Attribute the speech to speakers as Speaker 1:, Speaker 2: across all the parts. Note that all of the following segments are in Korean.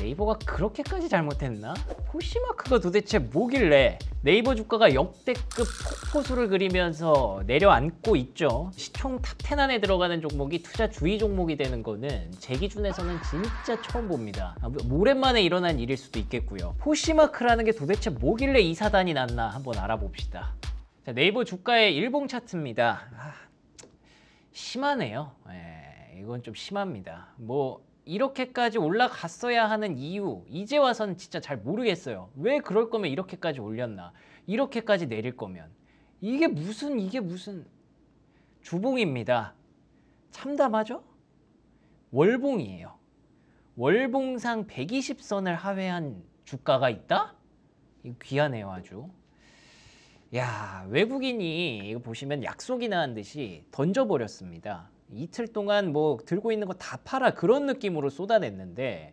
Speaker 1: 네이버가 그렇게까지 잘못했나? 포시마크가 도대체 뭐길래 네이버 주가가 역대급 폭포수를 그리면서 내려앉고 있죠. 시총 탑 10 안에 들어가는 종목이 투자 주의 종목이 되는 거는 제 기준에서는 진짜 처음 봅니다. 아, 뭐, 오랜만에 일어난 일일 수도 있겠고요. 포시마크라는 게 도대체 뭐길래 이 사단이 났나 한번 알아봅시다. 자, 네이버 주가의 일봉 차트입니다. 아, 심하네요. 예, 이건 좀 심합니다. 뭐 이렇게까지 올라갔어야 하는 이유 이제 와서는 진짜 잘 모르겠어요. 왜 그럴 거면 이렇게까지 올렸나? 이렇게까지 내릴 거면 이게 무슨 이게 무슨 주봉입니다. 참담하죠? 월봉이에요. 월봉상 120선을 하회한 주가가 있다? 이거 귀하네요 아주. 야 외국인이 이거 보시면 약속이나 한 듯이 던져버렸습니다. 이틀 동안 뭐 들고 있는 거 다 팔아 그런 느낌으로 쏟아냈는데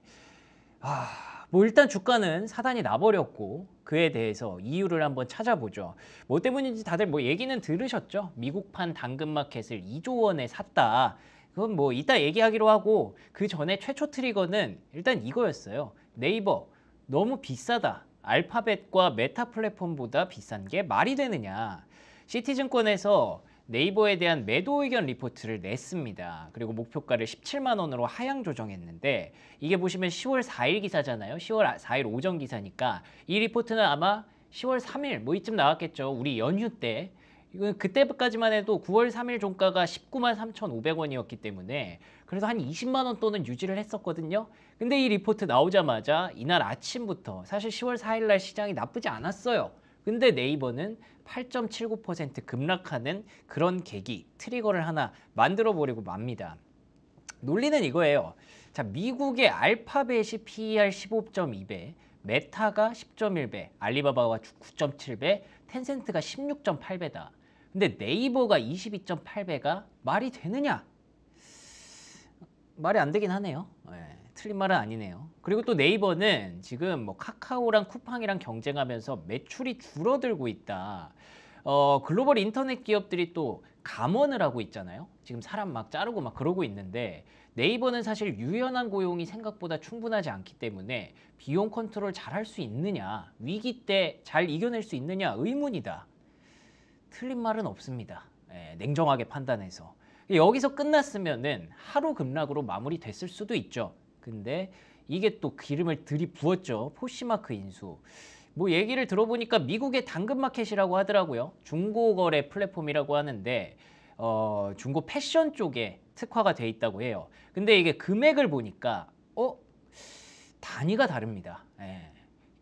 Speaker 1: 아, 뭐 일단 주가는 사단이 나버렸고 그에 대해서 이유를 한번 찾아보죠. 뭐 때문인지 다들 뭐 얘기는 들으셨죠? 미국판 당근마켓을 2조 원에 샀다. 그건 뭐 이따 얘기하기로 하고 그 전에 최초 트리거는 일단 이거였어요. 네이버 너무 비싸다. 알파벳과 메타 플랫폼보다 비싼 게 말이 되느냐. 시티증권에서 네이버에 대한 매도 의견 리포트를 냈습니다. 그리고 목표가를 17만 원으로 하향 조정했는데 이게 보시면 10월 4일 기사잖아요. 10월 4일 아, 오전 기사니까 이 리포트는 아마 10월 3일 뭐 이쯤 나왔겠죠. 우리 연휴 때 이건 그때까지만 해도 9월 3일 종가가 19만 3,500원이었기 때문에 그래서 한 20만 원 또는 유지를 했었거든요. 근데 이 리포트 나오자마자 이날 아침부터 사실 10월 4일 날 시장이 나쁘지 않았어요. 근데 네이버는 8.79% 급락하는 그런 계기, 트리거를 하나 만들어버리고 맙니다. 논리는 이거예요. 자, 미국의 알파벳이 PER 15.2배, 메타가 10.1배, 알리바바가 9.7배, 텐센트가 16.8배다. 근데 네이버가 22.8배가 말이 되느냐? 말이 안 되긴 하네요. 네. 틀린 말은 아니네요. 그리고 또 네이버는 지금 뭐 카카오랑 쿠팡이랑 경쟁하면서 매출이 줄어들고 있다. 어, 글로벌 인터넷 기업들이 또 감원을 하고 있잖아요. 지금 사람 막 자르고 막 그러고 있는데 네이버는 사실 유연한 고용이 생각보다 충분하지 않기 때문에 비용 컨트롤 잘 할 수 있느냐, 위기 때 잘 이겨낼 수 있느냐 의문이다. 틀린 말은 없습니다. 예, 냉정하게 판단해서. 여기서 끝났으면은 하루 급락으로 마무리됐을 수도 있죠. 근데 이게 또 기름을 들이부었죠. 포시마크 인수. 뭐 얘기를 들어보니까 미국의 당근마켓이라고 하더라고요. 중고거래 플랫폼이라고 하는데 어, 중고 패션 쪽에 특화가 돼 있다고 해요. 근데 이게 금액을 보니까 어 단위가 다릅니다.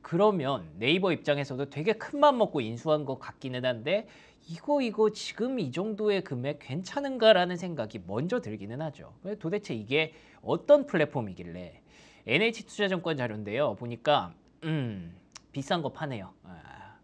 Speaker 1: 그러면 네이버 입장에서도 되게 큰 맘 먹고 인수한 것 같기는 한데 이거 이거 지금 이 정도의 금액 괜찮은가라는 생각이 먼저 들기는 하죠. 도대체 이게 어떤 플랫폼이길래 NH투자증권 자료인데요. 보니까 음, 비싼 거 파네요. 아,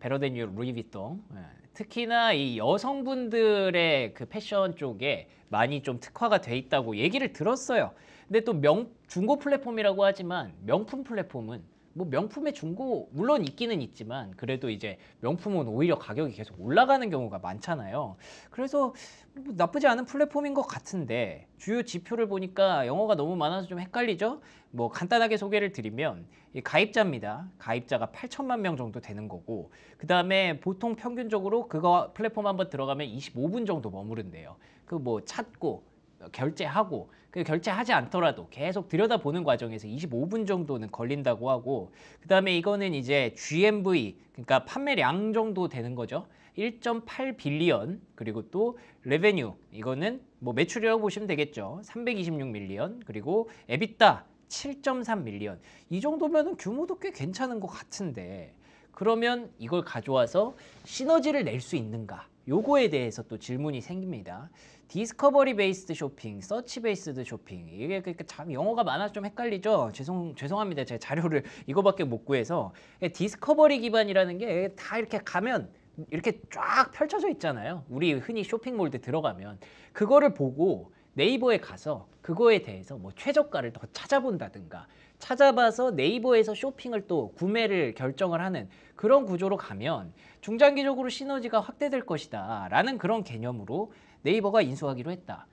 Speaker 1: 베러덴 유 루이비통 예, 특히나 이 여성분들의 그 패션 쪽에 많이 좀 특화가 돼 있다고 얘기를 들었어요. 근데 또 명, 중고 플랫폼이라고 하지만 명품 플랫폼은 뭐 명품의 중고 물론 있기는 있지만 그래도 이제 명품은 오히려 가격이 계속 올라가는 경우가 많잖아요. 그래서 뭐 나쁘지 않은 플랫폼인 것 같은데 주요 지표를 보니까 영어가 너무 많아서 좀 헷갈리죠? 뭐 간단하게 소개를 드리면 가입자입니다. 가입자가 8천만 명 정도 되는 거고 그 다음에 보통 평균적으로 그거 플랫폼 한번 들어가면 25분 정도 머무른대요. 그 뭐 찾고 어, 결제하고 그 결제하지 않더라도 계속 들여다보는 과정에서 25분 정도는 걸린다고 하고 그 다음에 이거는 이제 GMV 그러니까 판매량 정도 되는 거죠. 1.8 빌리언 그리고 또 레베뉴 이거는 뭐 매출이라고 보시면 되겠죠. 326 밀리언 그리고 에비타 7.3 밀리언 이 정도면 규모도 꽤 괜찮은 것 같은데 그러면 이걸 가져와서 시너지를 낼 수 있는가 요거에 대해서 또 질문이 생깁니다. 디스커버리 베이스드 쇼핑, 서치 베이스드 쇼핑. 이게 그러니까 참 영어가 많아서 좀 헷갈리죠. 죄송 죄송합니다. 제가 자료를 이거밖에 못 구해서 디스커버리 예, 기반이라는 게 다 이렇게 가면 이렇게 쫙 펼쳐져 있잖아요. 우리 흔히 쇼핑몰 때 들어가면 그거를 보고 네이버에 가서 그거에 대해서 뭐 최저가를 더 찾아본다든가 찾아봐서 네이버에서 쇼핑을 또 구매를 결정을 하는 그런 구조로 가면 중장기적으로 시너지가 확대될 것이다 라는 그런 개념으로 네이버가 인수하기로 했다.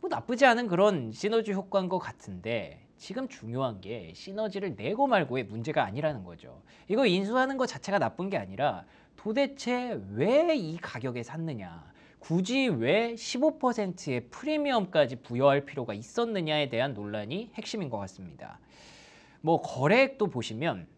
Speaker 1: 뭐 나쁘지 않은 그런 시너지 효과인 것 같은데 지금 중요한 게 시너지를 내고 말고의 문제가 아니라는 거죠. 이거 인수하는 것 자체가 나쁜 게 아니라 도대체 왜 이 가격에 샀느냐 굳이 왜 15%의 프리미엄까지 부여할 필요가 있었느냐에 대한 논란이 핵심인 것 같습니다. 뭐 거래액도 보시면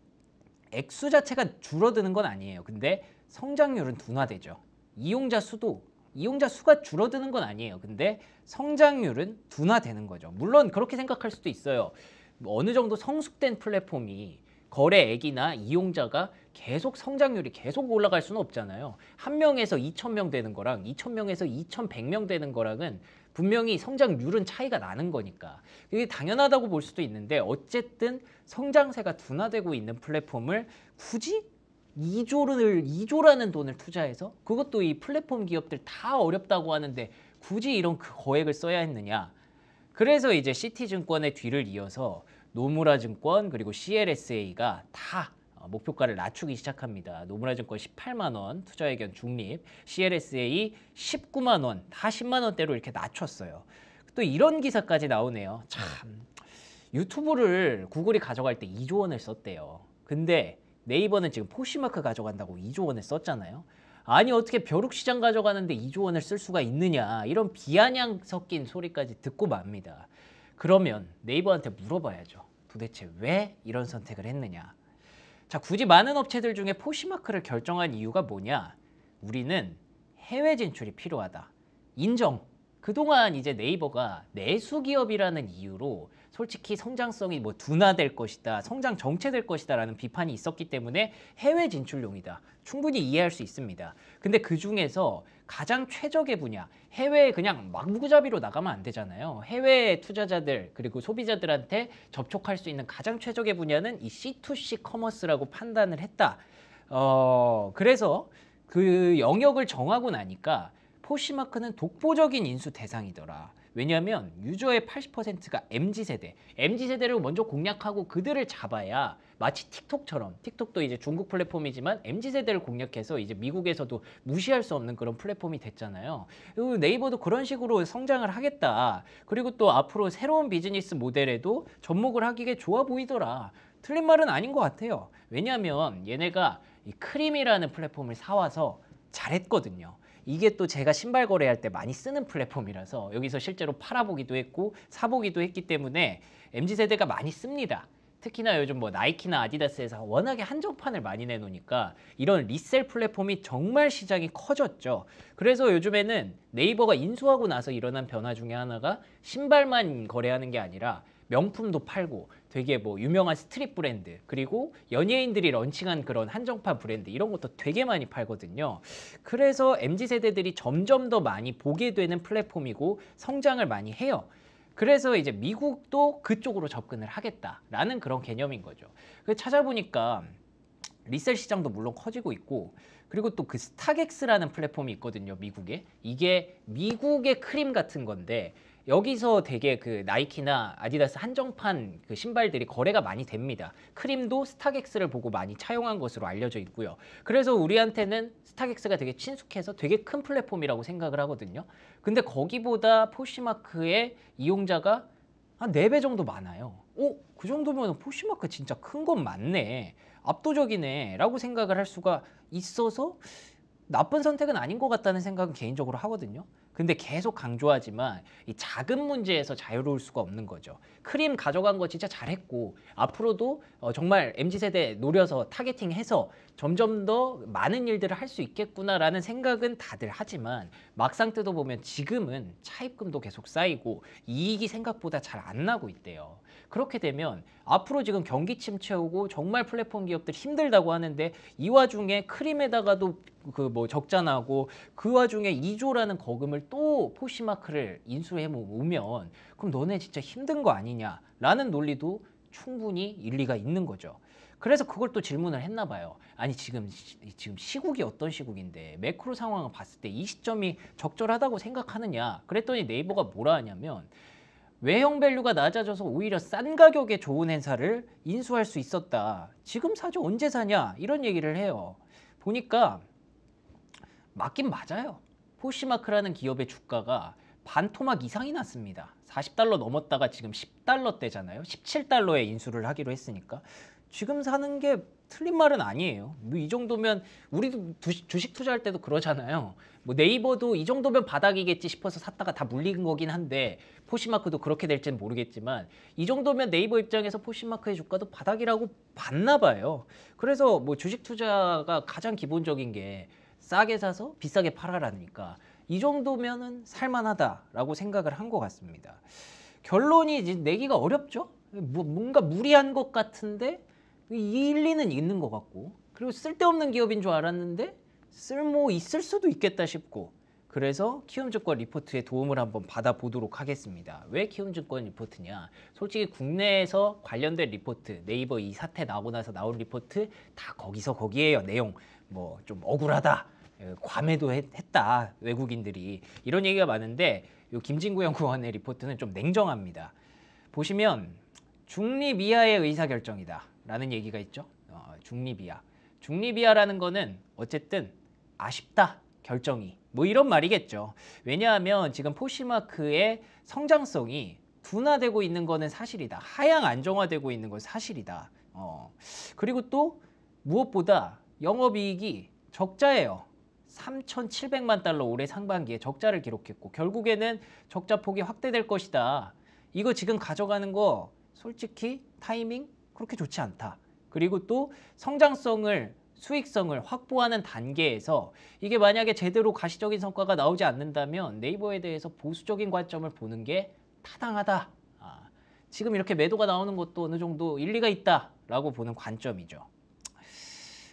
Speaker 1: 액수 자체가 줄어드는 건 아니에요. 근데 성장률은 둔화되죠. 이용자 수도 이용자 수가 줄어드는 건 아니에요. 근데 성장률은 둔화되는 거죠. 물론 그렇게 생각할 수도 있어요. 뭐 어느 정도 성숙된 플랫폼이 거래액이나 이용자가 계속 성장률이 계속 올라갈 수는 없잖아요. 한 명에서 2천 명 되는 거랑 2천 명에서 2,100명 되는 거랑은 분명히 성장률은 차이가 나는 거니까 이게 당연하다고 볼 수도 있는데 어쨌든 성장세가 둔화되고 있는 플랫폼을 굳이 2조를 2조라는 돈을 투자해서 그것도 이 플랫폼 기업들 다 어렵다고 하는데 굳이 이런 그 거액을 써야 했느냐? 그래서 이제 시티증권의 뒤를 이어서 노무라증권 그리고 CLSA가 다 목표가를 낮추기 시작합니다. 노무라 증권 18만 원, 투자회견 중립, CLSA 19만 원, 다 10만 원대로 이렇게 낮췄어요. 또 이런 기사까지 나오네요. 참 유튜브를 구글이 가져갈 때 2조 원을 썼대요. 근데 네이버는 지금 포시마크 가져간다고 2조 원을 썼잖아요. 아니 어떻게 벼룩시장 가져가는데 2조 원을 쓸 수가 있느냐 이런 비아냥 섞인 소리까지 듣고 맙니다. 그러면 네이버한테 물어봐야죠. 도대체 왜 이런 선택을 했느냐. 자, 굳이 많은 업체들 중에 포시마크를 결정한 이유가 뭐냐? 우리는 해외 진출이 필요하다. 인정. 그동안 이제 네이버가 내수 기업이라는 이유로 솔직히 성장성이 뭐 둔화될 것이다, 성장 정체될 것이다라는 비판이 있었기 때문에 해외 진출용이다. 충분히 이해할 수 있습니다. 근데 그 중에서 가장 최적의 분야, 해외에 그냥 막무가잡이로 나가면 안 되잖아요. 해외 투자자들 그리고 소비자들한테 접촉할 수 있는 가장 최적의 분야는 이 C2C 커머스라고 판단을 했다. 어, 그래서 그 영역을 정하고 나니까 포시마크는 독보적인 인수 대상이더라. 왜냐하면 유저의 80%가 MZ세대, MZ세대를 먼저 공략하고 그들을 잡아야 마치 틱톡처럼 틱톡도 이제 중국 플랫폼이지만 MZ세대를 공략해서 이제 미국에서도 무시할 수 없는 그런 플랫폼이 됐잖아요. 그리고 네이버도 그런 식으로 성장을 하겠다. 그리고 또 앞으로 새로운 비즈니스 모델에도 접목을 하기에 좋아 보이더라. 틀린 말은 아닌 것 같아요. 왜냐하면 얘네가 이 크림이라는 플랫폼을 사와서 잘했거든요. 이게 또 제가 신발 거래할 때 많이 쓰는 플랫폼이라서 여기서 실제로 팔아보기도 했고 사보기도 했기 때문에 MZ세대가 많이 씁니다. 특히나 요즘 뭐 나이키나 아디다스에서 워낙에 한정판을 많이 내놓으니까 이런 리셀 플랫폼이 정말 시장이 커졌죠. 그래서 요즘에는 네이버가 인수하고 나서 일어난 변화 중에 하나가 신발만 거래하는 게 아니라 명품도 팔고 되게 뭐 유명한 스트릿 브랜드 그리고 연예인들이 런칭한 그런 한정판 브랜드 이런 것도 되게 많이 팔거든요. 그래서 MZ 세대들이 점점 더 많이 보게 되는 플랫폼이고 성장을 많이 해요. 그래서 이제 미국도 그쪽으로 접근을 하겠다라는 그런 개념인 거죠. 그 찾아보니까 리셀 시장도 물론 커지고 있고 그리고 또 그 스타렉스라는 플랫폼이 있거든요 미국에 이게 미국의 크림 같은 건데 여기서 되게 그 나이키나 아디다스 한정판 그 신발들이 거래가 많이 됩니다. 크림도 스타렉스를 보고 많이 차용한 것으로 알려져 있고요. 그래서 우리한테는 스타렉스가 되게 친숙해서 되게 큰 플랫폼이라고 생각을 하거든요. 근데 거기보다 포시마크의 이용자가 한 네 배 정도 많아요. 오, 어? 그 정도면 포시마크 진짜 큰 건 맞네. 압도적이네. 라고 생각을 할 수가 있어서 나쁜 선택은 아닌 것 같다는 생각은 개인적으로 하거든요. 근데 계속 강조하지만 이 작은 문제에서 자유로울 수가 없는 거죠. 크림 가져간 거 진짜 잘했고 앞으로도 어, 정말 MZ세대 노려서 타겟팅해서 점점 더 많은 일들을 할 수 있겠구나라는 생각은 다들 하지만 막상 뜯어보면 지금은 차입금도 계속 쌓이고 이익이 생각보다 잘 안 나고 있대요. 그렇게 되면 앞으로 지금 경기 침체하고 정말 플랫폼 기업들 힘들다고 하는데 이 와중에 크림에다가도 그 뭐 적자 나고 그 와중에 2조라는 거금을 또 포시마크를 인수해 모으면 그럼 너네 진짜 힘든 거 아니냐라는 논리도 충분히 일리가 있는 거죠. 그래서 그걸 또 질문을 했나 봐요. 아니 지금 지금 시국이 어떤 시국인데 매크로 상황을 봤을 때 이 시점이 적절하다고 생각하느냐. 그랬더니 네이버가 뭐라 하냐면 외형 밸류가 낮아져서 오히려 싼 가격에 좋은 행사를 인수할 수 있었다. 지금 사죠 언제 사냐 이런 얘기를 해요. 보니까 맞긴 맞아요. 포시마크라는 기업의 주가가 반토막 이상이 났습니다. 40달러 넘었다가 지금 10달러대잖아요. 17달러에 인수를 하기로 했으니까 지금 사는 게 틀린 말은 아니에요. 뭐이 정도면 우리도 주식 투자할 때도 그러잖아요. 뭐 네이버도 이 정도면 바닥이겠지 싶어서 샀다가 다 물린 거긴 한데 포시마크도 그렇게 될지는 모르겠지만 이 정도면 네이버 입장에서 포시마크의 주가도 바닥이라고 봤나 봐요. 그래서 뭐 주식 투자가 가장 기본적인 게 싸게 사서 비싸게 팔아라니까 이 정도면은 살만하다라고 생각을 한 것 같습니다. 결론이 이제 내기가 어렵죠. 뭐, 뭔가 무리한 것 같은데 일리는 있는 것 같고 그리고 쓸데없는 기업인 줄 알았는데 쓸모 있을 수도 있겠다 싶고 그래서 키움증권 리포트에 도움을 한번 받아보도록 하겠습니다. 왜 키움증권 리포트냐? 솔직히 국내에서 관련된 리포트, 네이버 이 사태 나오고 나서 나온 리포트 다 거기서 거기에요. 내용 뭐 좀 억울하다. 과매도 했, 다 외국인들이 이런 얘기가 많은데 요 김진구 연구원의 리포트는 좀 냉정합니다. 보시면 중립 이하의 의사결정이다 라는 얘기가 있죠. 어, 중립 이하. 중립 이하라는 거는 어쨌든 아쉽다 결정이 뭐 이런 말이겠죠. 왜냐하면 지금 포시마크의 성장성이 둔화되고 있는 거는 사실이다. 하향 안정화되고 있는 건 사실이다. 어. 그리고 또 무엇보다 영업이익이 적자예요. 3,700만 달러 올해 상반기에 적자를 기록했고 결국에는 적자 폭이 확대될 것이다. 이거 지금 가져가는 거 솔직히 타이밍 그렇게 좋지 않다. 그리고 또 성장성을 수익성을 확보하는 단계에서 이게 만약에 제대로 가시적인 성과가 나오지 않는다면 네이버에 대해서 보수적인 관점을 보는 게 타당하다. 아, 지금 이렇게 매도가 나오는 것도 어느 정도 일리가 있다라고 보는 관점이죠.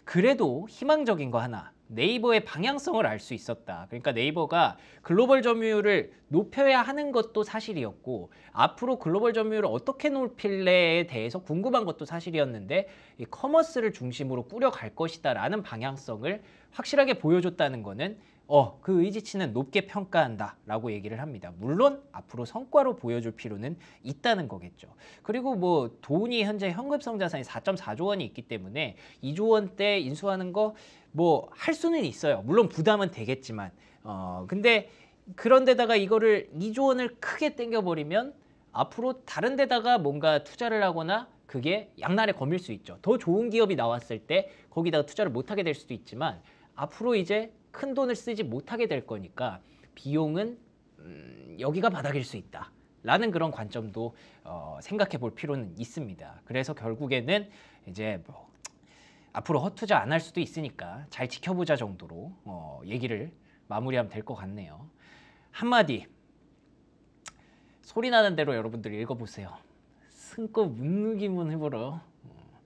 Speaker 1: 그래도 희망적인 거 하나 네이버의 방향성을 알 수 있었다. 그러니까 네이버가 글로벌 점유율을 높여야 하는 것도 사실이었고 앞으로 글로벌 점유율을 어떻게 높일래에 대해서 궁금한 것도 사실이었는데 이 커머스를 중심으로 꾸려갈 것이다 라는 방향성을 확실하게 보여줬다는 거는 어, 그 의지치는 높게 평가한다 라고 얘기를 합니다. 물론 앞으로 성과로 보여줄 필요는 있다는 거겠죠. 그리고 뭐 돈이 현재 현금성 자산이 4.4조 원이 있기 때문에 2조 원대 인수하는 거 뭐 할 수는 있어요. 물론 부담은 되겠지만 어, 근데 그런데다가 이거를 2조 원을 크게 땡겨버리면 앞으로 다른 데다가 뭔가 투자를 하거나 그게 양날에 검일 수 있죠. 더 좋은 기업이 나왔을 때 거기다가 투자를 못하게 될 수도 있지만 앞으로 이제 큰 돈을 쓰지 못하게 될 거니까 비용은 음, 여기가 바닥일 수 있다. 라는 그런 관점도 어, 생각해 볼 필요는 있습니다. 그래서 결국에는 이제 뭐 앞으로 허투자 안 할 수도 있으니까 잘 지켜보자 정도로 어, 얘기를 마무리하면 될 것 같네요. 한마디 소리 나는 대로 여러분들 읽어보세요. 승급 못 내기만 해봐라. 어,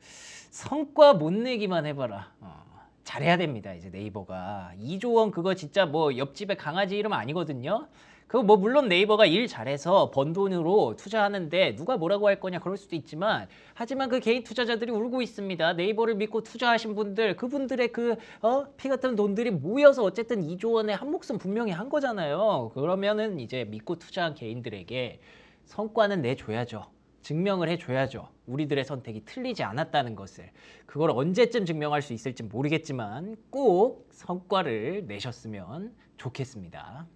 Speaker 1: 성과 못 내기만 해봐라. 어. 잘해야 됩니다. 이제 네이버가 이조원 그거 진짜 뭐 옆집에 강아지 이름 아니거든요. 그거 뭐 물론 네이버가 일 잘해서 번 돈으로 투자하는데 누가 뭐라고 할 거냐 그럴 수도 있지만 하지만 그 개인 투자자들이 울고 있습니다. 네이버를 믿고 투자하신 분들 그분들의 그 어? 피 같은 돈들이 모여서 어쨌든 이조 원의 한 몫은 분명히 한 거잖아요. 그러면은 이제 믿고 투자한 개인들에게 성과는 내줘야죠. 증명을 해줘야죠. 우리들의 선택이 틀리지 않았다는 것을. 그걸 언제쯤 증명할 수 있을지 모르겠지만 꼭 성과를 내셨으면 좋겠습니다.